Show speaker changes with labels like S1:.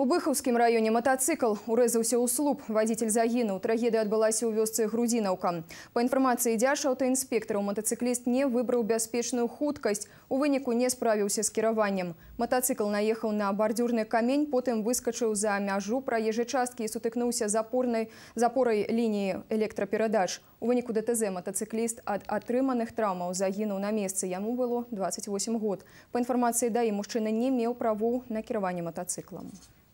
S1: У Быховском районе мотоцикл урезался у слуп. Водитель загинул. Трагедия отбылась у вёсцы Грудиновка. По информации Дяшаутоинспектора, мотоциклист не выбрал безопасную худкость. У вынику не справился с кированием. Мотоцикл наехал на бордюрный камень, потом выскочил за мяжу проезжей частки и сутыкнулся запорной, запорой линии электропередач. У вынику ДТЗ мотоциклист от отриманных травмов загинул на месте. Ему было 28 год. По информации ДАИ, мужчина не имел права на керование мотоциклом. Thank you.